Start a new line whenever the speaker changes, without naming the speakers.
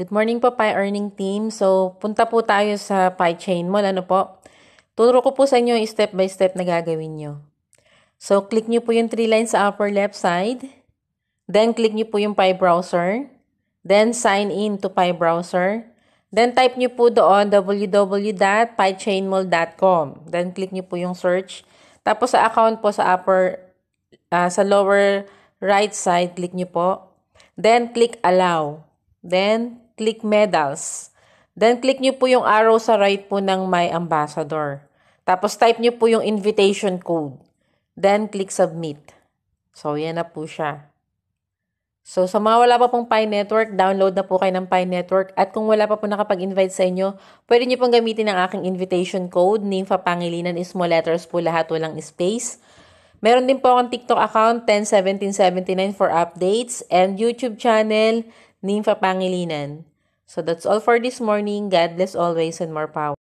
Good morning po, Pi Earning Team. So, punta po tayo sa Pi Chain Mall. Ano po? Turo ko po sa inyo yung step by step na gagawin nyo. So, click nyo po yung three lines sa upper left side. Then, click nyo po yung Pi Browser. Then, sign in to Pi Browser. Then, type nyo po doon www.pychainmall.com. Then, click nyo po yung search. Tapos, sa account po sa upper, uh, sa lower right side, click nyo po. Then, click allow. Then, click medals. Then click nyo po yung arrow sa right po ng My Ambassador. Tapos type nyo po yung invitation code. Then click submit. So yan na po siya. So sa mga wala pa pong Pi Network, download na po kayo ng Pi Network. At kung wala pa po nakapag-invite sa inyo, pwede nyo pong gamitin ang aking invitation code, Nympha Pangilinan, small letters po lahat, walang space. Meron din po akong TikTok account, 101779 for updates, and YouTube channel, Nympha Pangilinan. So that's all for this morning. God bless always and more power.